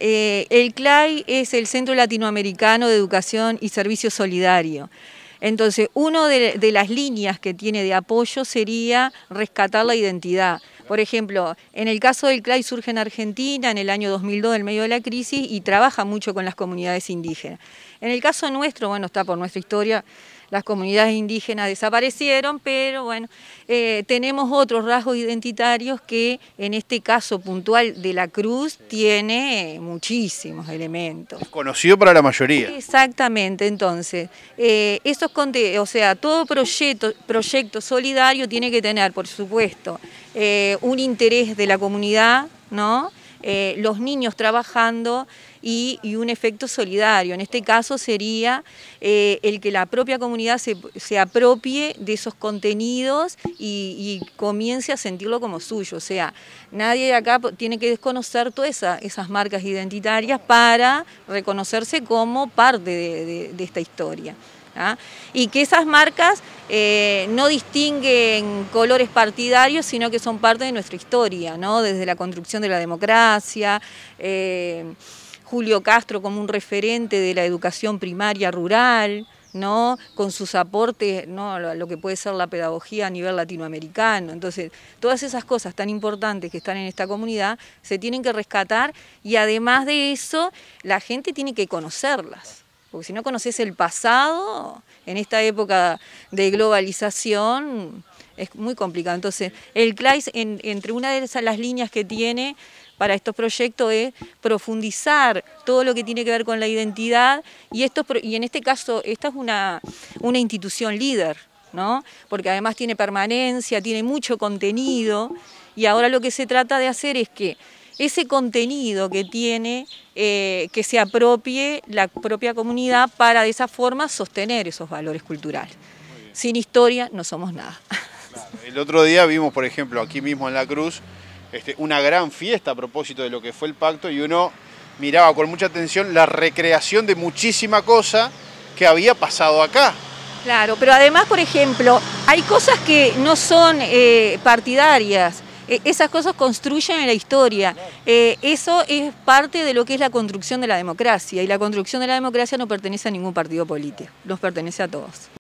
Eh, el CLAI es el Centro Latinoamericano de Educación y Servicio Solidario. Entonces, una de, de, las líneas que tiene de apoyo sería rescatar la identidad. Por ejemplo, en el caso del CLAI surge en Argentina en el año 2002, en medio de la crisis, y trabaja mucho con las comunidades indígenas. En el caso nuestro, bueno, está por nuestra historia, las comunidades indígenas desaparecieron, pero bueno, eh, tenemos otros rasgos identitarios que en este caso puntual de la Cruz tiene eh, muchísimos elementos. Conocido para la mayoría. Exactamente, entonces, eh, o sea, todo proyecto, proyecto solidario tiene que tener, por supuesto, eh, un interés de la comunidad, ¿no? Eh, los niños trabajando y, un efecto solidario. En este caso sería eh, el que la propia comunidad se, apropie de esos contenidos y, comience a sentirlo como suyo. O sea, nadie de acá tiene que desconocer todas esas marcas identitarias para reconocerse como parte de esta historia. ¿ah? y que esas marcas eh, no distinguen colores partidarios, sino que son parte de nuestra historia, desde la construcción de la democracia. Eh, Julio Castro como un referente de la educación primaria rural, con sus aportes a lo que puede ser la pedagogía a nivel latinoamericano. Entonces, todas esas cosas tan importantes que están en esta comunidad se tienen que rescatar y además de eso, la gente tiene que conocerlas. Porque si no conoces el pasado, en esta época de globalización, es muy complicado. Entonces, el CLAIS, entre una de las líneas que tiene para estos proyectos es profundizar todo lo que tiene que ver con la identidad y, y en este caso esta es una, una institución líder, ¿no? porque además tiene permanencia, tiene mucho contenido y ahora lo que se trata de hacer es que ese contenido que tiene, eh, que se apropie la propia comunidad para de esa forma sostener esos valores culturales. Sin historia no somos nada. El otro día vimos, por ejemplo, aquí mismo en La Cruz, este, una gran fiesta a propósito de lo que fue el pacto y uno miraba con mucha atención la recreación de muchísima cosa que había pasado acá. Claro, pero además, por ejemplo, hay cosas que no son eh, partidarias. E, esas cosas construyen la historia. Eh, eso es parte de lo que es la construcción de la democracia y la construcción de la democracia no pertenece a ningún partido político, nos pertenece a todos.